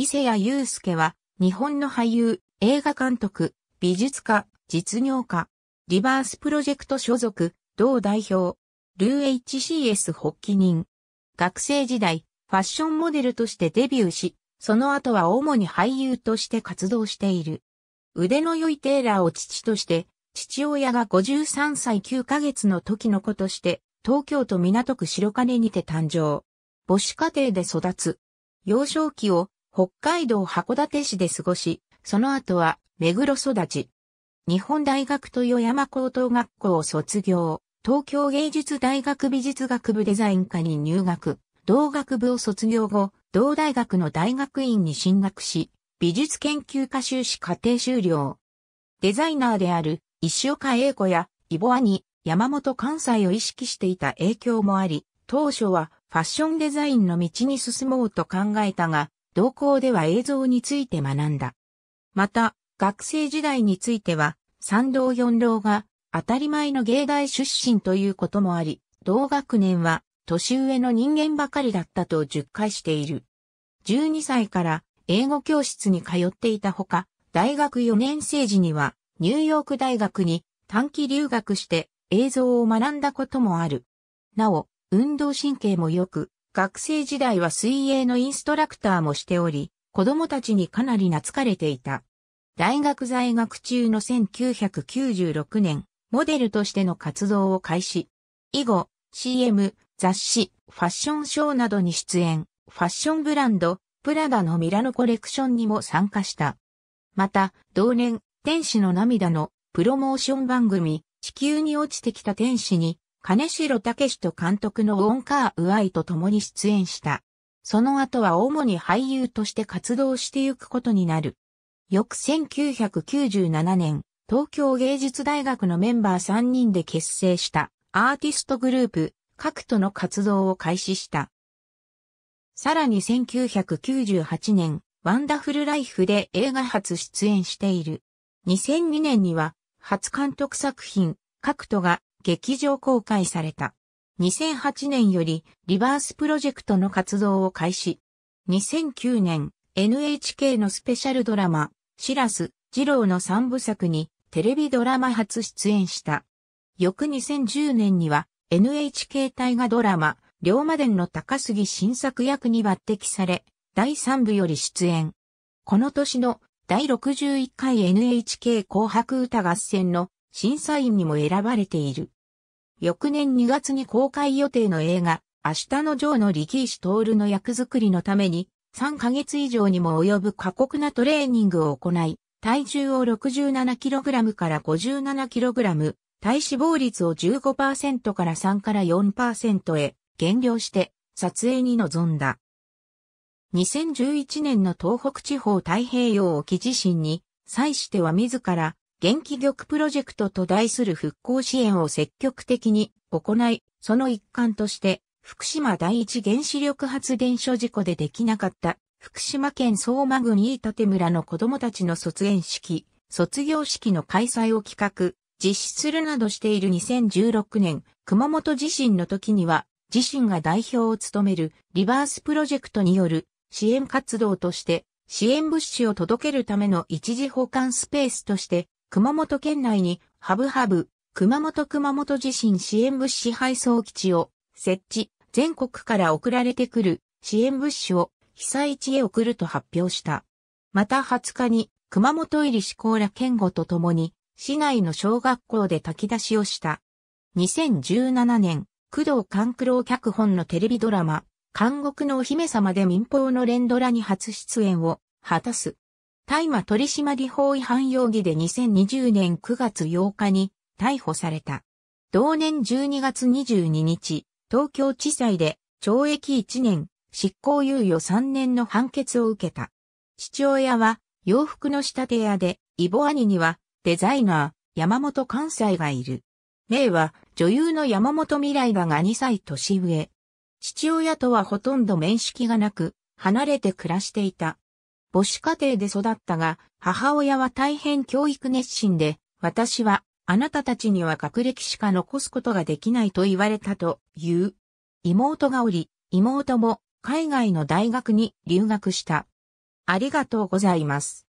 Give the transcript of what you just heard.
伊勢谷祐介は、日本の俳優、映画監督、美術家、実業家、リバースプロジェクト所属、同代表、ルー HCS 発起人。学生時代、ファッションモデルとしてデビューし、その後は主に俳優として活動している。腕の良いテーラーを父として、父親が53歳9ヶ月の時の子として、東京都港区白金にて誕生。母子家庭で育つ。幼少期を北海道函館市で過ごし、その後は目黒育ち。日本大学豊山高等学校を卒業、東京芸術大学美術学部デザイン科に入学、同学部を卒業後、同大学の大学院に進学し、美術研究科修士課程修了。デザイナーである石岡英子やイボアに山本関西を意識していた影響もあり、当初はファッションデザインの道に進もうと考えたが、同校では映像について学んだ。また、学生時代については、三道四郎が当たり前の芸大出身ということもあり、同学年は年上の人間ばかりだったと10回している。12歳から英語教室に通っていたほか、大学4年生時にはニューヨーク大学に短期留学して映像を学んだこともある。なお、運動神経も良く、学生時代は水泳のインストラクターもしており、子供たちにかなり懐かれていた。大学在学中の1996年、モデルとしての活動を開始。以後、CM、雑誌、ファッションショーなどに出演、ファッションブランド、プラダのミラノコレクションにも参加した。また、同年、天使の涙のプロモーション番組、地球に落ちてきた天使に金城武史と監督のウォンカー・ウアイと共に出演した。その後は主に俳優として活動してゆくことになる。翌1997年、東京芸術大学のメンバー3人で結成したアーティストグループ、カクトの活動を開始した。さらに1998年、ワンダフルライフで映画初出演している。2002年には、初監督作品、カクトが劇場公開された。2008年よりリバースプロジェクトの活動を開始。2009年 NHK のスペシャルドラマ、シラス、二郎の三部作にテレビドラマ初出演した。翌2010年には NHK 大河ドラマ、龍馬伝の高杉新作役に抜擢され、第3部より出演。この年の第61回 NHK 紅白歌合戦の審査員にも選ばれている。翌年2月に公開予定の映画、明日のジョーの力石徹の役作りのために、3ヶ月以上にも及ぶ過酷なトレーニングを行い、体重を 67kg から 57kg、体脂肪率を15%から3から4%へ減量して撮影に臨んだ。2011年の東北地方太平洋沖地震に際しては自ら元気玉プロジェクトと題する復興支援を積極的に行い、その一環として、福島第一原子力発電所事故でできなかった福島県相馬郡飯舘村の子供たちの卒園式、卒業式の開催を企画、実施するなどしている2016年、熊本地震の時には、自身が代表を務めるリバースプロジェクトによる支援活動として、支援物資を届けるための一時保管スペースとして熊本県内に、ハブハブ、熊本熊本地震支援物資配送基地を設置、全国から送られてくる支援物資を被災地へ送ると発表した。また20日に熊本入り志向ら県語ととに市内の小学校で炊き出しをした。2017年、工藤勘九郎脚本のテレビドラマ、監獄のお姫様で民放の連ドラに初出演を果たす。大麻取締法違反容疑で2020年9月8日に逮捕された。同年12月22日、東京地裁で懲役1年、執行猶予3年の判決を受けた。父親は洋服の仕立て屋で、イボ兄にはデザイナー、山本関西がいる。名は女優の山本未来だが2歳年上。父親とはほとんど面識がなく、離れて暮らしていた。母子家庭で育ったが、母親は大変教育熱心で、私は、あなたたちには学歴しか残すことができないと言われたという。妹がおり、妹も海外の大学に留学した。ありがとうございます。